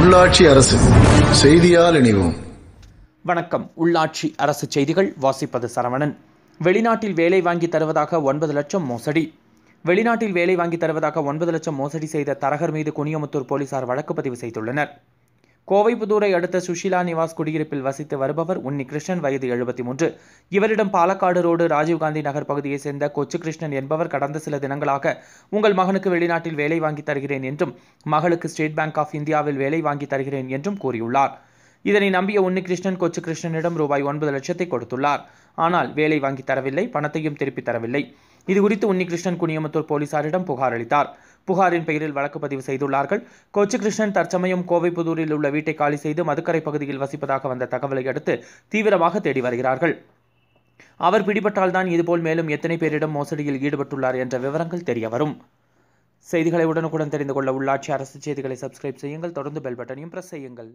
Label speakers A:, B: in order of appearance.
A: உள்ளாட்சி அரசு செய்தியால் இணைவோம்
B: வணக்கம் உள்ளாட்சி அரசு செய்திகள் வாசிப்பது சரவணன் வெளிநாட்டில் வேலை வாங்கி தருவதாக ஒன்பது லட்சம் மோசடி வெளிநாட்டில் வேலை வாங்கி தருவதாக ஒன்பது லட்சம் மோசடி செய்த தரகர் மீது குனியமுத்தூர் போலீசார் வழக்கு பதிவு செய்துள்ளனர் கோவைப்புதூரை அடுத்த சுஷிலா நிவாஸ் குடியிருப்பில் வசித்து வருபவர் உன்னி கிருஷ்ணன் வயது எழுபத்தி மூன்று இவரிடம் பாலக்காடு ரோடு ராஜீவ்காந்தி நகர் பகுதியைச் சேர்ந்த கொச்சு கிருஷ்ணன் என்பவர் கடந்த சில தினங்களாக உங்கள் மகனுக்கு வெளிநாட்டில் வேலை வாங்கி தருகிறேன் என்றும் மகளுக்கு ஸ்டேட் பேங்க் ஆஃப் இந்தியாவில் வேலை வாங்கி தருகிறேன் என்றும் கூறியுள்ளார் இதனை நம்பிய உன்னிகிருஷ்ணன் கொச்சு கிருஷ்ணனிடம் ரூபாய் ஒன்பது லட்சத்தை கொடுத்துள்ளார் ஆனால் வேலை வாங்கி தரவில்லை பணத்தையும் திருப்பி தரவில்லை இதுகுறித்து உன்னிகிருஷ்ணன் குனியமுத்தூர் போலீசாரிடம் புகார் அளித்தார் புகாரின் பெயரில் வழக்கு பதிவு செய்துள்ளார்கள் கொச்சு கிருஷ்ணன் தற்சமயம் கோவை புதூரில் உள்ள வீட்டை காலி செய்து மதுக்கரை பகுதியில் வசிப்பதாக வந்த தகவலை அடுத்து தீவிரமாக தேடி வருகிறார்கள் அவர் பிடிபட்டால்தான் இதுபோல் மேலும் எத்தனை பேரிடம் மோசடியில் ஈடுபட்டுள்ளார் என்ற விவரங்கள் தெரியவரும் செய்திகளை உடனுக்குடன் தெரிந்து கொள்ள உள்ளாட்சி அரசு செய்திகளை சப்ஸ்கிரைப் செய்யுங்கள் தொடர்ந்து பெல் பட்டனையும் பிரஸ் செய்யுங்கள்